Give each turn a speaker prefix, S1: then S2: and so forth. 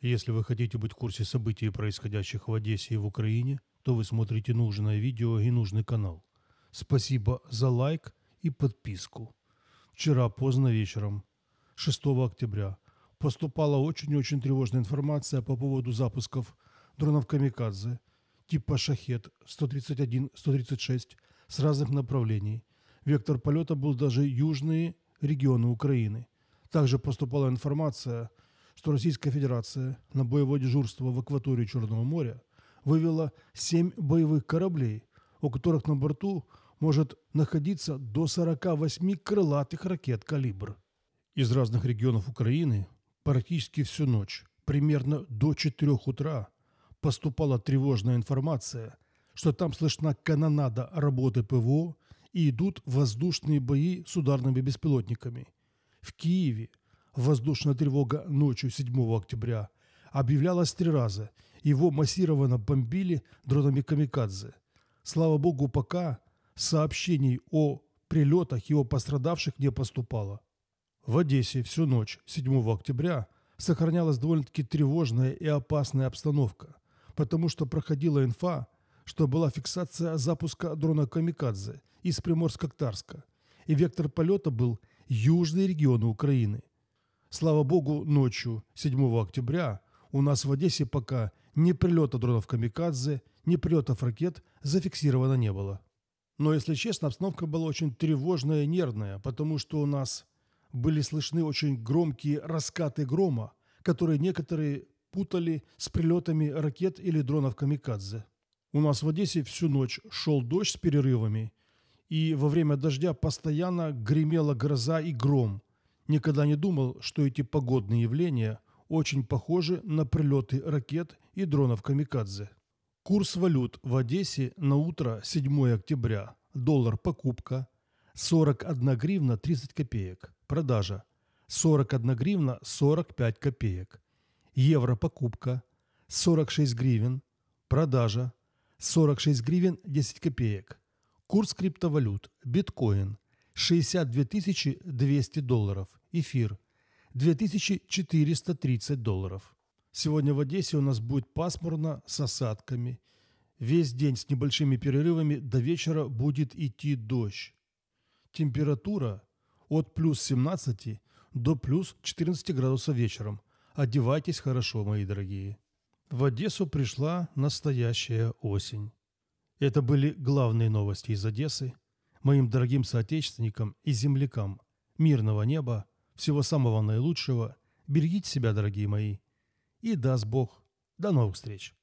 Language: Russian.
S1: Если вы хотите быть в курсе событий, происходящих в Одессе и в Украине, то вы смотрите нужное видео и нужный канал. Спасибо за лайк и подписку. Вчера поздно вечером, 6 октября, поступала очень-очень тревожная информация по поводу запусков дронов «Камикадзе» типа «Шахет» 131-136 с разных направлений. Вектор полета был даже южные регионы Украины. Также поступала информация – что Российская Федерация на боевое дежурство в акватории Черного моря вывела семь боевых кораблей, у которых на борту может находиться до 48 крылатых ракет «Калибр». Из разных регионов Украины практически всю ночь, примерно до 4 утра, поступала тревожная информация, что там слышна канонада работы ПВО и идут воздушные бои с ударными беспилотниками. В Киеве Воздушная тревога ночью 7 октября объявлялась три раза. Его массированно бомбили дронами «Камикадзе». Слава богу, пока сообщений о прилетах его пострадавших не поступало. В Одессе всю ночь 7 октября сохранялась довольно-таки тревожная и опасная обстановка, потому что проходила инфа, что была фиксация запуска дрона «Камикадзе» из Приморска-Ктарска, и вектор полета был южные регионы Украины. Слава богу, ночью 7 октября у нас в Одессе пока ни прилета дронов «Камикадзе», ни прилетов ракет зафиксировано не было. Но, если честно, обстановка была очень тревожная и нервная, потому что у нас были слышны очень громкие раскаты грома, которые некоторые путали с прилетами ракет или дронов «Камикадзе». У нас в Одессе всю ночь шел дождь с перерывами, и во время дождя постоянно гремела гроза и гром, Никогда не думал, что эти погодные явления очень похожи на прилеты ракет и дронов «Камикадзе». Курс валют в Одессе на утро 7 октября. Доллар покупка 41 гривна 30 копеек. Продажа 41 гривна 45 копеек. Евро покупка 46 гривен. Продажа 46 гривен 10 копеек. Курс криптовалют биткоин 62 200 долларов. Эфир. 2430 долларов. Сегодня в Одессе у нас будет пасмурно с осадками. Весь день с небольшими перерывами до вечера будет идти дождь. Температура от плюс 17 до плюс 14 градусов вечером. Одевайтесь хорошо, мои дорогие. В Одессу пришла настоящая осень. Это были главные новости из Одессы. Моим дорогим соотечественникам и землякам мирного неба – всего самого наилучшего. Берегите себя, дорогие мои. И даст Бог. До новых встреч.